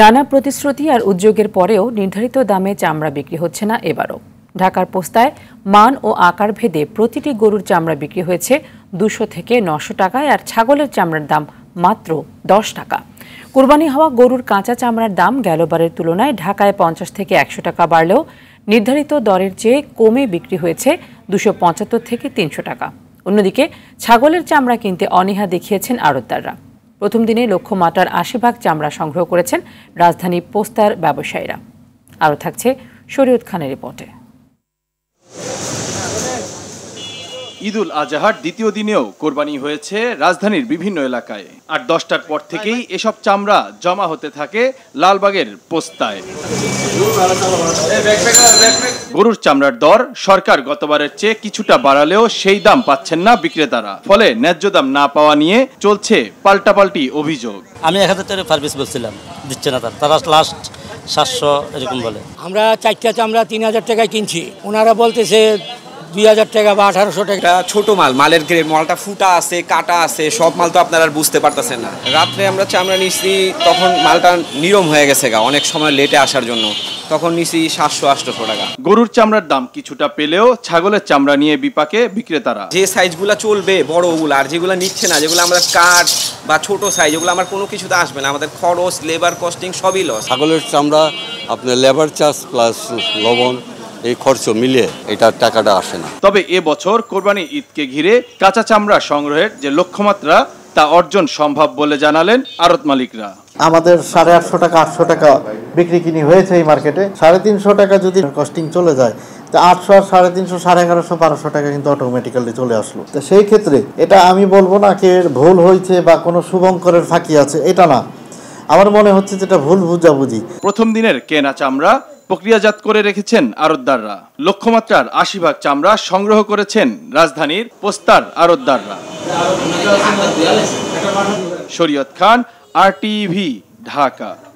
নানা প্রতিশ্রুতি আর উদ্যোগের পরেও নির্ধারিত দামে চামড়া বিক্রি হচ্ছে না এবারও ঢাকার পোস্তায় মান ও আকার ভেদে প্রতিটি গরুর চামড়া বিক্রি হয়েছে দুশো থেকে নশো টাকায় আর ছাগলের চামড়ার দাম মাত্র দশ টাকা কোরবানি হওয়া গরুর কাঁচা চামড়ার দাম গেলবারের তুলনায় ঢাকায় পঞ্চাশ থেকে একশো টাকা বাড়লেও নির্ধারিত দরের চেয়ে কমে বিক্রি হয়েছে দুশো পঁচাত্তর থেকে তিনশো টাকা অন্যদিকে ছাগলের চামড়া কিনতে অনীহা দেখিয়েছেন আড়তদাররা প্রথম দিনে লক্ষ্যমাত্রার আশি ভাগ চামড়া সংগ্রহ করেছেন রাজধানী পোস্তার ব্যবসায়ীরা আরও থাকছে শরীয়ত খানের রিপোর্টে ঈদুল আজহার দ্বিতীয় দিনেও কোরবানি হয়েছে রাজধানীর বিভিন্ন এলাকায় আর দশটার পর থেকেই এসব চামড়া জমা হতে থাকে লালবাগের পোস্তায় গরুর চামড়ার দর সরকার গতবারের চেয়ে কিছুটা বাড়ালেও সেই দাম পাচ্ছেন না বিক্রেতারা ফলে ন্যায্য দাম না পাওয়া নিয়ে চলছে পাল্টাপাল্টি অভিযোগ আমি এক হাজার টাকা সার্ভিস বলছিলাম দিচ্ছে না তারা লাস্ট সাতশো এরকম বলে আমরা চারটা চামড়া তিন হাজার টাকায় কিনছি ওনারা বলতেছে দুই হাজার টাকা বা আঠারোশো টাকা ছোট মাল মালের গ্রেড মালটা ফুটা আছে কাটা আছে সব মাল তো আপনারা আর বুঝতে পারতেছেন না রাত্রে আমরা চামড়া নিছি তখন মালটা নিরম হয়ে গেছে গা অনেক সময় লেটে আসার জন্য তখন নিছি সাতশো আটশো টাকা গরুর চামড়ার দাম কিছুটা পেলেও ছাগলের চামড়া নিয়ে বিপাকে বিক্রেতারা যে সাইজগুলো চলবে বড় ওগুলো আর যেগুলো নিচ্ছে না যেগুলো আমরা কাঠ বা ছোট সাইজ ওগুলো আমার কোনো কিছুতে আসবে না আমাদের খরচ লেবার কস্টিং সবই লস ছাগলের চামড়া আপনার লেবার চার্জ প্লাস লবণ এই খরচ মিলে এটা টাকাটা আসে না তবে এবছর কোরবানি ঈদকে ঘিরে কাঁচা চামড়া সংগ্রহের যে লক্ষ্যমাত্রা তা অর্জন সম্ভব বলে জানালেন আড়ত মালিকরা আমাদের সাড়ে আটশো টাকা আটশো টাকা বিক্রি কিনি হয়েছে এই মার্কেটে সাড়ে তিনশো টাকা যদি কস্টিং চলে যায় তা আটশো আর সাড়ে তিনশো সাড়ে এগারোশো বারোশো টাকা কিন্তু অটোমেটিক্যালি চলে আসলো তো সেই ক্ষেত্রে এটা আমি বলবো না কে ভুল হয়েছে বা কোনো শুভঙ্করের ফাঁকি আছে এটা না আমার মনে হচ্ছে যেটা ভুল বুঝাবুঝি প্রথম দিনের কেনা চামড়া প্রক্রিয়াজাত করে রেখেছেন আরতদাররা লক্ষ্যমাত্রার আশি ভাগ চামড়া সংগ্রহ করেছেন রাজধানীর পোস্তার আরতদাররা শরীয়ত খান আর ঢাকা